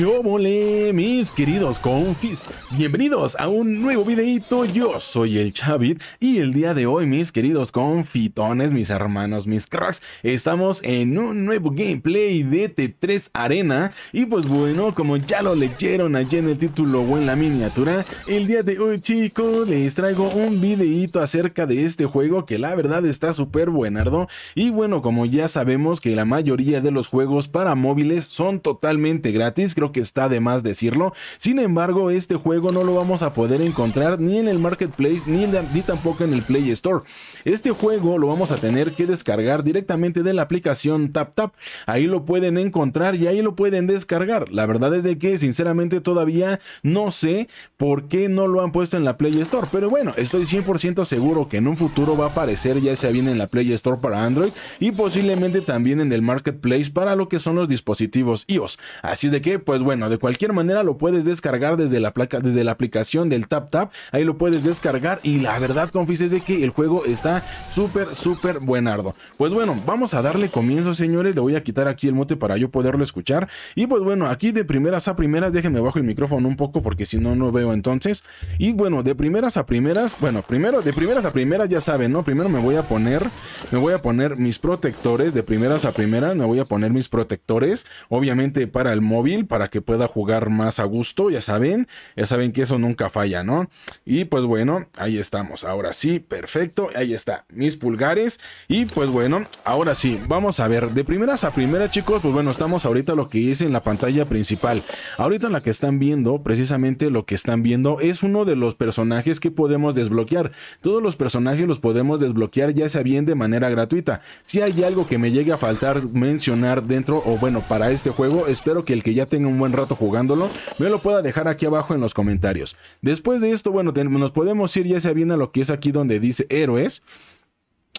Yo volé, mis queridos confis. Bienvenidos a un nuevo videito. Yo soy el Chavit y el día de hoy, mis queridos confitones, mis hermanos, mis cracks, estamos en un nuevo gameplay de T3 Arena. Y pues bueno, como ya lo leyeron allí en el título o en la miniatura, el día de hoy, chicos, les traigo un videito acerca de este juego que la verdad está súper buenardo. Y bueno, como ya sabemos que la mayoría de los juegos para móviles son totalmente gratis, creo que está de más decirlo. Sin embargo, este juego no lo vamos a poder encontrar ni en el Marketplace ni, ni tampoco en el Play Store. Este juego lo vamos a tener que descargar directamente de la aplicación TapTap. Ahí lo pueden encontrar y ahí lo pueden descargar. La verdad es de que sinceramente todavía no sé por qué no lo han puesto en la Play Store. Pero bueno, estoy 100% seguro que en un futuro va a aparecer ya sea bien en la Play Store para Android y posiblemente también en el Marketplace para lo que son los dispositivos iOS. Así de que pues pues bueno, de cualquier manera lo puedes descargar desde la, placa, desde la aplicación del tap Tap, ahí lo puedes descargar y la verdad, confíes de que el juego está súper, súper buenardo. Pues bueno, vamos a darle comienzo, señores. Le voy a quitar aquí el mote para yo poderlo escuchar. Y pues bueno, aquí de primeras a primeras, déjenme bajo el micrófono un poco porque si no, no veo entonces. Y bueno, de primeras a primeras, bueno, primero, de primeras a primeras ya saben, ¿no? Primero me voy a poner, me voy a poner mis protectores, de primeras a primeras me voy a poner mis protectores, obviamente para el móvil, para que pueda jugar más a gusto, ya saben, ya saben que eso nunca falla, ¿no? Y pues bueno, ahí estamos, ahora sí, perfecto, ahí está, mis pulgares y pues bueno, ahora sí, vamos a ver, de primeras a primeras chicos, pues bueno, estamos ahorita lo que hice en la pantalla principal, ahorita en la que están viendo, precisamente lo que están viendo es uno de los personajes que podemos desbloquear, todos los personajes los podemos desbloquear ya sea bien de manera gratuita, si hay algo que me llegue a faltar mencionar dentro o bueno, para este juego, espero que el que ya tenga un buen rato jugándolo, me lo pueda dejar aquí abajo en los comentarios. Después de esto, bueno, nos podemos ir ya sea bien a lo que es aquí donde dice héroes.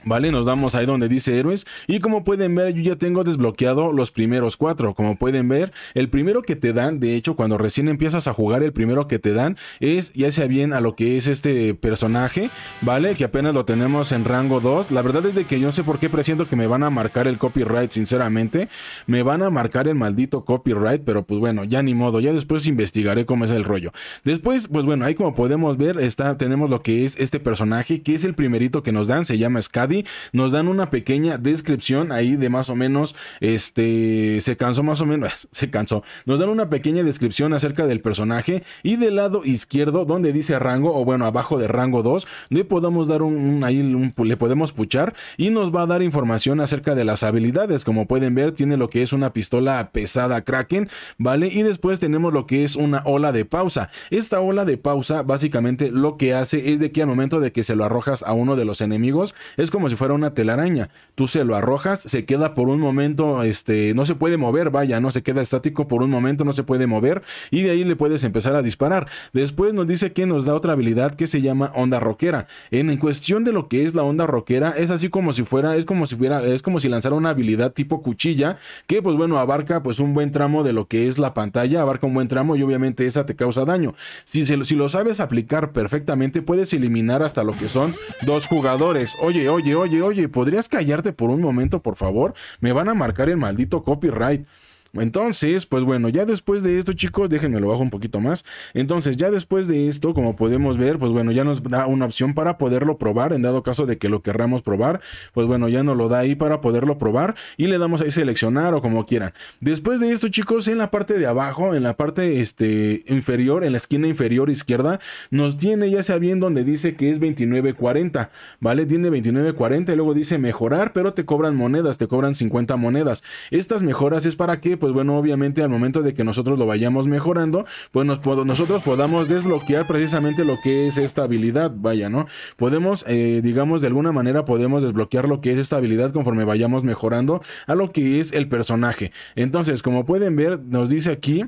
Vale, nos vamos ahí donde dice héroes y como pueden ver yo ya tengo desbloqueado los primeros cuatro, como pueden ver el primero que te dan, de hecho cuando recién empiezas a jugar el primero que te dan es ya sea bien a lo que es este personaje, vale, que apenas lo tenemos en rango 2, la verdad es de que yo no sé por qué presiento que me van a marcar el copyright sinceramente, me van a marcar el maldito copyright, pero pues bueno ya ni modo, ya después investigaré cómo es el rollo después pues bueno, ahí como podemos ver está, tenemos lo que es este personaje que es el primerito que nos dan, se llama scad nos dan una pequeña descripción ahí de más o menos, este, se cansó más o menos, se cansó, nos dan una pequeña descripción acerca del personaje y del lado izquierdo donde dice rango o bueno, abajo de rango 2, le podemos dar un, ahí un, le podemos puchar y nos va a dar información acerca de las habilidades, como pueden ver tiene lo que es una pistola pesada Kraken, ¿vale? Y después tenemos lo que es una ola de pausa. Esta ola de pausa básicamente lo que hace es de que al momento de que se lo arrojas a uno de los enemigos, es como como si fuera una telaraña. Tú se lo arrojas, se queda por un momento, este, no se puede mover, vaya, no se queda estático por un momento, no se puede mover y de ahí le puedes empezar a disparar. Después nos dice que nos da otra habilidad que se llama onda rockera. En, cuestión de lo que es la onda rockera, es así como si fuera, es como si fuera, es como si lanzara una habilidad tipo cuchilla, que pues bueno, abarca pues un buen tramo de lo que es la pantalla, abarca un buen tramo y obviamente esa te causa daño. Si, se, si lo sabes aplicar perfectamente, puedes eliminar hasta lo que son dos jugadores. Oye, oye, oye, oye, ¿podrías callarte por un momento, por favor? Me van a marcar el maldito copyright. Entonces, pues bueno, ya después de esto, chicos, déjenme lo bajo un poquito más. Entonces, ya después de esto, como podemos ver, pues bueno, ya nos da una opción para poderlo probar. En dado caso de que lo querramos probar, pues bueno, ya nos lo da ahí para poderlo probar. Y le damos ahí seleccionar o como quieran. Después de esto, chicos, en la parte de abajo, en la parte este, inferior, en la esquina inferior izquierda, nos tiene ya sea bien donde dice que es 29.40, ¿vale? Tiene 29.40 y luego dice mejorar, pero te cobran monedas, te cobran 50 monedas. Estas mejoras es para que pues bueno, obviamente al momento de que nosotros lo vayamos mejorando, pues nos, nosotros podamos desbloquear precisamente lo que es esta habilidad, vaya, ¿no? Podemos, eh, digamos, de alguna manera podemos desbloquear lo que es esta habilidad conforme vayamos mejorando a lo que es el personaje. Entonces, como pueden ver, nos dice aquí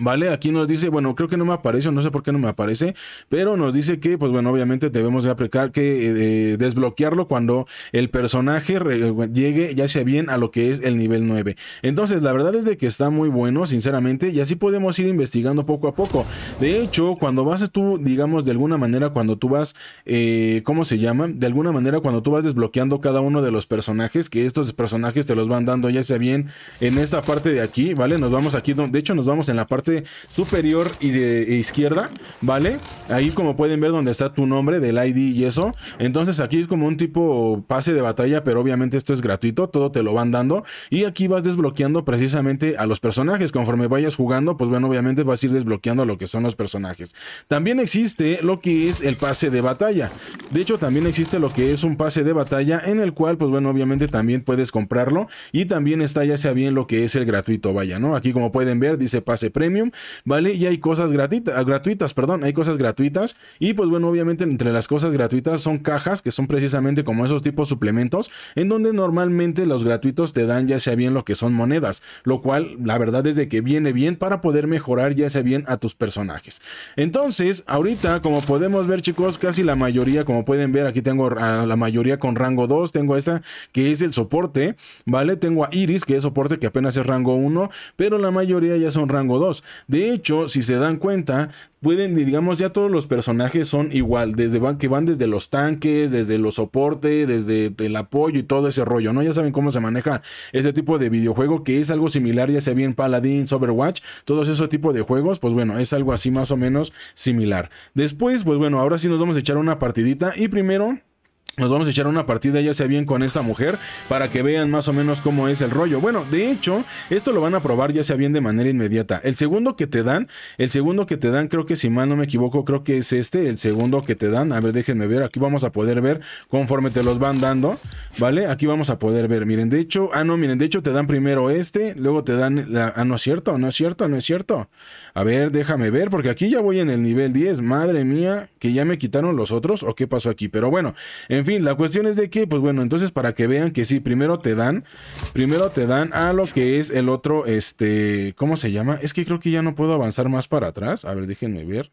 Vale, aquí nos dice, bueno, creo que no me aparece, no sé por qué no me aparece, pero nos dice que, pues bueno, obviamente debemos de aplicar que eh, eh, desbloquearlo cuando el personaje llegue ya sea bien a lo que es el nivel 9. Entonces, la verdad es de que está muy bueno, sinceramente, y así podemos ir investigando poco a poco. De hecho, cuando vas tú, digamos, de alguna manera, cuando tú vas, eh, ¿cómo se llama? De alguna manera, cuando tú vas desbloqueando cada uno de los personajes, que estos personajes te los van dando ya sea bien en esta parte de aquí, ¿vale? Nos vamos aquí, de hecho nos vamos en la parte superior y de izquierda, ¿vale? Ahí como pueden ver donde está tu nombre del ID y eso. Entonces aquí es como un tipo pase de batalla, pero obviamente esto es gratuito, todo te lo van dando. Y aquí vas desbloqueando precisamente a los personajes. Conforme vayas jugando, pues bueno, obviamente vas a ir desbloqueando lo que son los personajes. También existe lo que es el pase de batalla. De hecho, también existe lo que es un pase de batalla en el cual, pues bueno, obviamente también puedes comprarlo. Y también está ya sea bien lo que es el gratuito, vaya, ¿no? Aquí como pueden ver dice pase premium ¿vale? Y hay cosas gratuitas, gratuitas, perdón, hay cosas gratuitas. Y pues bueno, obviamente entre las cosas gratuitas son cajas, que son precisamente como esos tipos suplementos, en donde normalmente los gratuitos te dan ya sea bien lo que son monedas, lo cual la verdad es de que viene bien para poder mejorar ya sea bien a tus personajes. Entonces, ahorita como podemos ver chicos, casi la mayoría, como pueden ver, aquí tengo la mayoría con rango 2, tengo esta que es el soporte, ¿vale? Tengo a Iris, que es soporte que apenas es rango 1, pero la mayoría ya son rango 2. De hecho, si se dan cuenta, pueden, digamos, ya todos los personajes son igual, desde que van desde los tanques, desde los soportes, desde el apoyo y todo ese rollo, ¿no? Ya saben cómo se maneja ese tipo de videojuego, que es algo similar, ya sea bien Paladins, Overwatch, todos esos tipos de juegos, pues bueno, es algo así más o menos similar. Después, pues bueno, ahora sí nos vamos a echar una partidita y primero... Nos vamos a echar una partida ya sea bien con esta mujer para que vean más o menos cómo es el rollo. Bueno, de hecho, esto lo van a probar ya sea bien de manera inmediata. El segundo que te dan, el segundo que te dan, creo que si mal no me equivoco, creo que es este, el segundo que te dan. A ver, déjenme ver, aquí vamos a poder ver conforme te los van dando, ¿vale? Aquí vamos a poder ver, miren, de hecho, ah no, miren, de hecho te dan primero este, luego te dan, la, ah no es cierto, no es cierto, no es cierto. A ver, déjame ver, porque aquí ya voy en el nivel 10, madre mía, que ya me quitaron los otros o qué pasó aquí, pero bueno, en en fin, la cuestión es de que, pues bueno, entonces para que vean que sí, primero te dan, primero te dan a lo que es el otro, este, ¿cómo se llama? Es que creo que ya no puedo avanzar más para atrás. A ver, déjenme ver.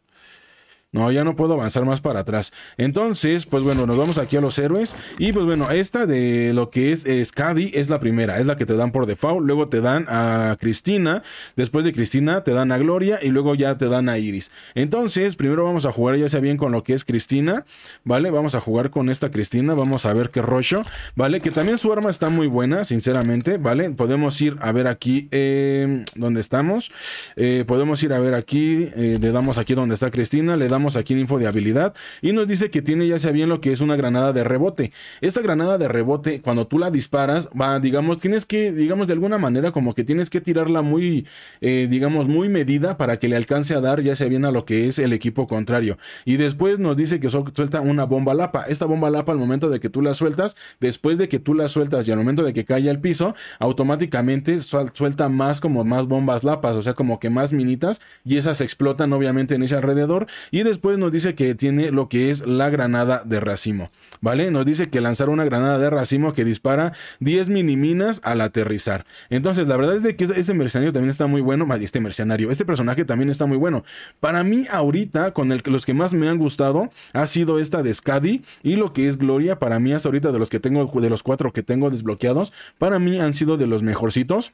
No, ya no puedo avanzar más para atrás. Entonces, pues bueno, nos vamos aquí a los héroes. Y pues bueno, esta de lo que es Scadi es la primera, es la que te dan por default. Luego te dan a Cristina. Después de Cristina te dan a Gloria y luego ya te dan a Iris. Entonces, primero vamos a jugar ya sea bien con lo que es Cristina, ¿vale? Vamos a jugar con esta Cristina, vamos a ver qué rollo, ¿vale? Que también su arma está muy buena, sinceramente, ¿vale? Podemos ir a ver aquí eh, donde estamos. Eh, podemos ir a ver aquí, eh, le damos aquí donde está Cristina, le damos aquí en info de habilidad. Y nos dice que tiene ya sea bien lo que es una granada de rebote. Esta granada de rebote, cuando tú la disparas, va, digamos, tienes que, digamos, de alguna manera, como que tienes que tirarla muy, eh, digamos, muy medida para que le alcance a dar ya sea bien a lo que es el equipo contrario. Y después nos dice que suelta una bomba lapa. Esta bomba lapa, al momento de que tú la sueltas, después de que tú la sueltas y al momento de que cae al piso, automáticamente suelta más como más bombas lapas, o sea, como que más minitas y esas explotan obviamente en ese alrededor. Y después nos dice que tiene lo que es la granada de racimo, ¿vale? Nos dice que lanzar una granada de racimo que dispara 10 minas al aterrizar. Entonces, la verdad es de que este mercenario también está muy bueno, este mercenario, este personaje también está muy bueno. Para mí ahorita, con el los que más me han gustado, ha sido esta de Skadi y lo que es Gloria, para mí hasta ahorita de los que tengo, de los cuatro que tengo desbloqueados, para mí han sido de los mejorcitos.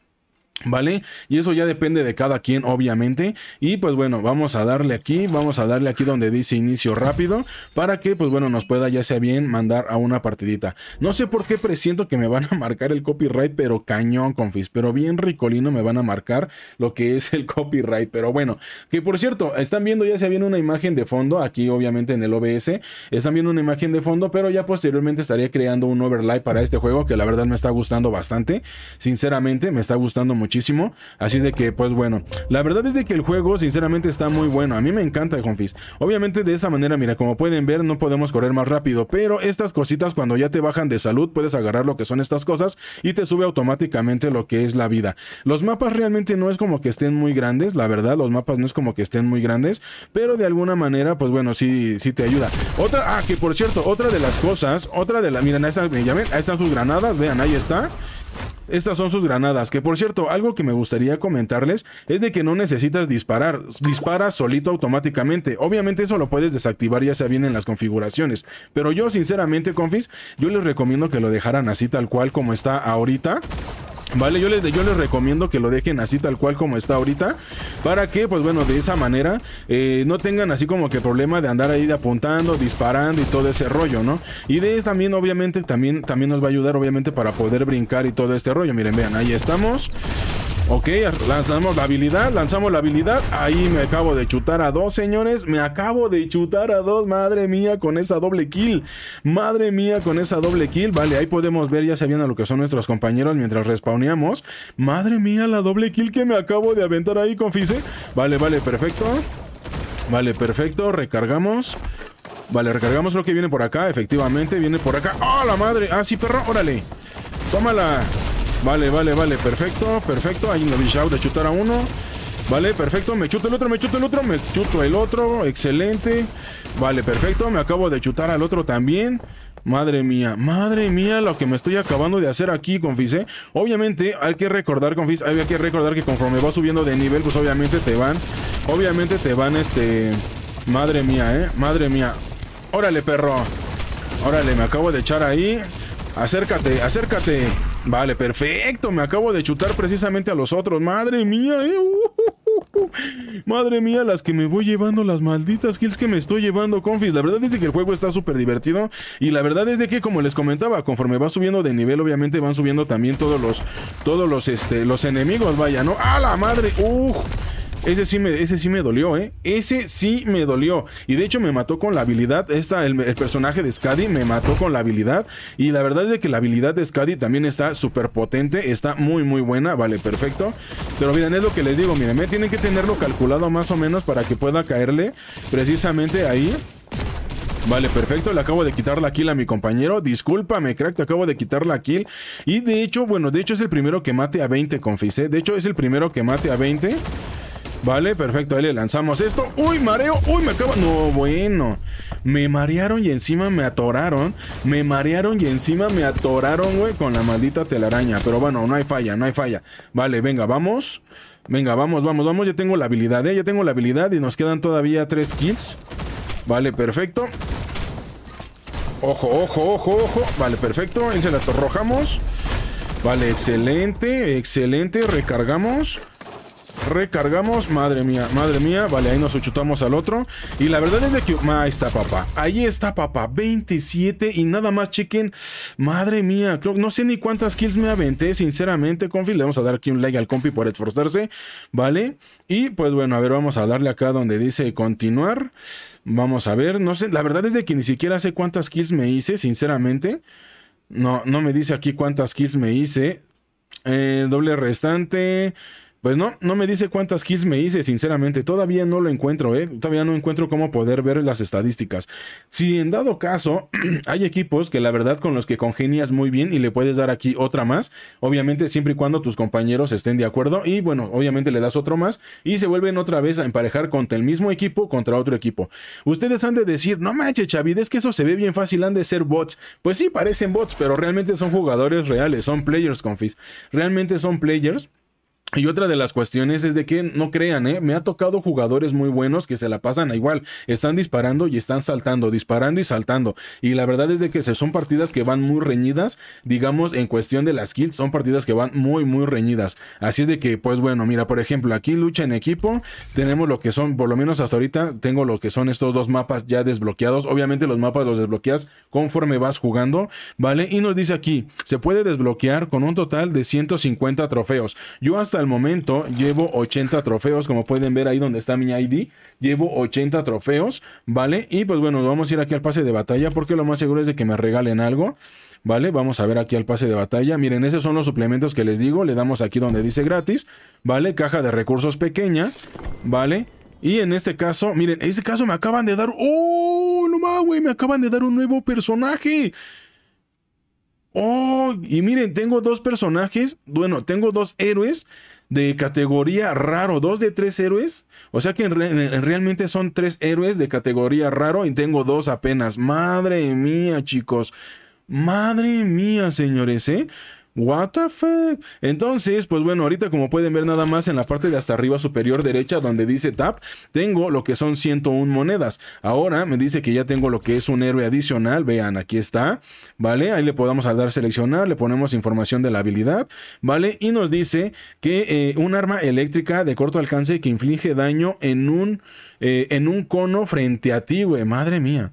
¿Vale? Y eso ya depende de cada quien, obviamente. Y pues bueno, vamos a darle aquí, vamos a darle aquí donde dice inicio rápido, para que pues bueno, nos pueda ya sea bien mandar a una partidita. No sé por qué presiento que me van a marcar el copyright, pero cañón, confis, pero bien ricolino me van a marcar lo que es el copyright. Pero bueno, que por cierto, están viendo ya sea bien una imagen de fondo, aquí obviamente en el OBS, están viendo una imagen de fondo, pero ya posteriormente estaría creando un overlay para este juego, que la verdad me está gustando bastante. Sinceramente, me está gustando mucho muchísimo. Así de que, pues bueno, la verdad es de que el juego sinceramente está muy bueno. A mí me encanta, confis. Obviamente de esa manera, mira, como pueden ver, no podemos correr más rápido, pero estas cositas cuando ya te bajan de salud, puedes agarrar lo que son estas cosas y te sube automáticamente lo que es la vida. Los mapas realmente no es como que estén muy grandes, la verdad, los mapas no es como que estén muy grandes, pero de alguna manera, pues bueno, sí, sí te ayuda. Otra, ah, que por cierto, otra de las cosas, otra de la miren, ahí están sus granadas, vean, ahí está. Estas son sus granadas, que por cierto, algo que me gustaría comentarles es de que no necesitas disparar, dispara solito automáticamente. Obviamente eso lo puedes desactivar ya sea bien en las configuraciones, pero yo sinceramente, confis, yo les recomiendo que lo dejaran así tal cual como está ahorita. Vale, yo les, yo les recomiendo que lo dejen así tal cual como está ahorita. Para que, pues bueno, de esa manera eh, no tengan así como que problema de andar ahí apuntando, disparando y todo ese rollo, ¿no? Y de también, obviamente, también, también nos va a ayudar, obviamente, para poder brincar y todo este rollo. Miren, vean, ahí estamos. Ok, lanzamos la habilidad, lanzamos la habilidad. Ahí me acabo de chutar a dos, señores. Me acabo de chutar a dos, madre mía, con esa doble kill. Madre mía, con esa doble kill. Vale, ahí podemos ver, ya sabían a lo que son nuestros compañeros mientras respawneamos. Madre mía, la doble kill que me acabo de aventar ahí, confise. Vale, vale, perfecto. Vale, perfecto. Recargamos. Vale, recargamos lo que viene por acá. Efectivamente, viene por acá. ¡Oh, la madre! Ah, sí, perro, órale. Tómala. Vale, vale, vale, perfecto, perfecto. Hay un shout de chutar a uno. Vale, perfecto. Me chuto el otro, me chuto el otro, me chuto el otro. Excelente. Vale, perfecto. Me acabo de chutar al otro también. Madre mía, madre mía, lo que me estoy acabando de hacer aquí, confis, ¿eh? Obviamente, hay que recordar, confis, hay que recordar que conforme va subiendo de nivel, pues obviamente te van, obviamente te van, este... Madre mía, ¿eh? Madre mía. Órale, perro. Órale, me acabo de echar ahí. Acércate, acércate. Vale, perfecto. Me acabo de chutar precisamente a los otros. Madre mía, eh. uh, uh, uh, Madre mía, las que me voy llevando, las malditas kills que me estoy llevando, confis. La verdad es que el juego está súper divertido. Y la verdad es de que, como les comentaba, conforme va subiendo de nivel, obviamente van subiendo también todos los, todos los, este, los enemigos, vaya, ¿no? ¡A la madre! ¡Uf! Ese sí, me, ese sí me dolió, ¿eh? Ese sí me dolió. Y de hecho me mató con la habilidad. Esta, el, personaje de Skadi me mató con la habilidad. Y la verdad es que la habilidad de Skadi también está súper potente. Está muy, muy buena. Vale, perfecto. Pero miren, es lo que les digo. Miren, me ¿eh? tienen que tenerlo calculado más o menos para que pueda caerle precisamente ahí. Vale, perfecto, le acabo de quitar la kill a mi compañero Discúlpame, crack, te acabo de quitar la kill Y de hecho, bueno, de hecho es el primero que mate a 20, confisé ¿eh? De hecho es el primero que mate a 20 Vale, perfecto, ahí le lanzamos esto. ¡Uy, mareo! ¡Uy, me acaba! No, bueno. Me marearon y encima me atoraron. Me marearon y encima me atoraron, güey, con la maldita telaraña. Pero bueno, no hay falla, no hay falla. Vale, venga, vamos. Venga, vamos, vamos, vamos. Ya tengo la habilidad, ¿eh? Ya tengo la habilidad y nos quedan todavía tres kills. Vale, perfecto. Ojo, ojo, ojo, ojo. Vale, perfecto. Ahí se la atorrojamos. Vale, excelente, excelente. Recargamos. Recargamos, madre mía, madre mía. Vale, ahí nos chutamos al otro. Y la verdad es de que... Ahí está, papá. Ahí está, papá. 27 y nada más, chicken Madre mía, creo... no sé ni cuántas kills me aventé, sinceramente, confi. Le vamos a dar aquí un like al compi por esforzarse, ¿vale? Y pues bueno, a ver, vamos a darle acá donde dice continuar. Vamos a ver, no sé, la verdad es de que ni siquiera sé cuántas kills me hice, sinceramente. No, no me dice aquí cuántas kills me hice. Eh, doble restante. Pues no, no me dice cuántas kills me hice, sinceramente. Todavía no lo encuentro, ¿eh? Todavía no encuentro cómo poder ver las estadísticas. Si en dado caso hay equipos que la verdad con los que congenias muy bien y le puedes dar aquí otra más, obviamente siempre y cuando tus compañeros estén de acuerdo y bueno, obviamente le das otro más y se vuelven otra vez a emparejar contra el mismo equipo, contra otro equipo. Ustedes han de decir, no manches, Chavid, es que eso se ve bien fácil, han de ser bots. Pues sí, parecen bots, pero realmente son jugadores reales, son players, confis. Realmente son players y otra de las cuestiones es de que no crean, ¿eh? me ha tocado jugadores muy buenos que se la pasan a igual, están disparando y están saltando, disparando y saltando. Y la verdad es de que son partidas que van muy reñidas, digamos en cuestión de las kills, son partidas que van muy muy reñidas. Así es de que, pues bueno, mira, por ejemplo, aquí lucha en equipo, tenemos lo que son, por lo menos hasta ahorita, tengo lo que son estos dos mapas ya desbloqueados. Obviamente los mapas los desbloqueas conforme vas jugando, ¿vale? Y nos dice aquí, se puede desbloquear con un total de 150 trofeos. Yo hasta el momento llevo 80 trofeos, como pueden ver ahí donde está mi ID, llevo 80 trofeos, ¿vale? Y pues bueno, vamos a ir aquí al pase de batalla porque lo más seguro es de que me regalen algo. ¿vale? Vamos a ver aquí al pase de batalla. Miren, esos son los suplementos que les digo. Le damos aquí donde dice gratis, ¿vale? Caja de recursos pequeña, ¿vale? Y en este caso, miren, en este caso me acaban de dar... ¡Oh, no más, güey! Me acaban de dar un nuevo personaje. ¡Oh! Y miren, tengo dos personajes. Bueno, tengo dos héroes de categoría raro, dos de tres héroes. O sea que realmente son tres héroes de categoría raro y tengo dos apenas. Madre mía, chicos. Madre mía, señores, ¿eh? What the fuck? Entonces, pues bueno, ahorita como pueden ver nada más en la parte de hasta arriba superior derecha donde dice tap, tengo lo que son 101 monedas. Ahora me dice que ya tengo lo que es un héroe adicional, vean, aquí está, ¿vale? Ahí le podamos dar seleccionar, le ponemos información de la habilidad, ¿vale? Y nos dice que eh, un arma eléctrica de corto alcance que inflige daño en un, eh, en un cono frente a ti, güey, madre mía.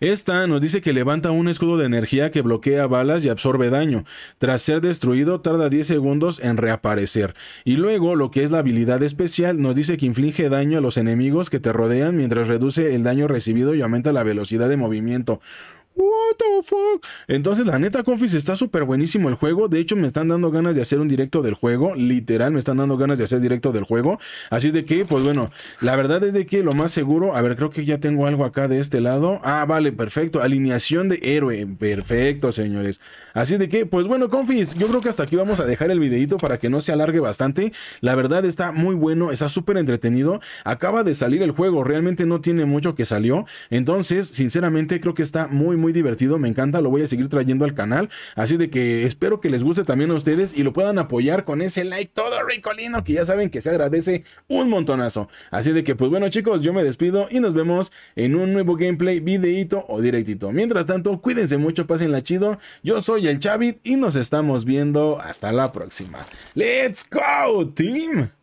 Esta nos dice que levanta un escudo de energía que bloquea balas y absorbe daño. Tras ser destruido tarda 10 segundos en reaparecer. Y luego lo que es la habilidad especial nos dice que inflige daño a los enemigos que te rodean mientras reduce el daño recibido y aumenta la velocidad de movimiento. What the fuck? Entonces, la neta, confis, está súper buenísimo el juego. De hecho, me están dando ganas de hacer un directo del juego. Literal, me están dando ganas de hacer directo del juego. Así de que, pues bueno, la verdad es de que lo más seguro. A ver, creo que ya tengo algo acá de este lado. Ah, vale, perfecto. Alineación de héroe. Perfecto, señores. Así de que, pues bueno, confis, yo creo que hasta aquí vamos a dejar el videito para que no se alargue bastante. La verdad está muy bueno, está súper entretenido. Acaba de salir el juego, realmente no tiene mucho que salió. Entonces, sinceramente, creo que está muy, muy divertido, me encanta, lo voy a seguir trayendo al canal. Así de que espero que les guste también a ustedes y lo puedan apoyar con ese like todo ricolino que ya saben que se agradece un montonazo. Así de que pues bueno chicos, yo me despido y nos vemos en un nuevo gameplay, videito o directito. Mientras tanto, cuídense mucho, la chido. Yo soy el Chavit y nos estamos viendo hasta la próxima. ¡Let's go, team!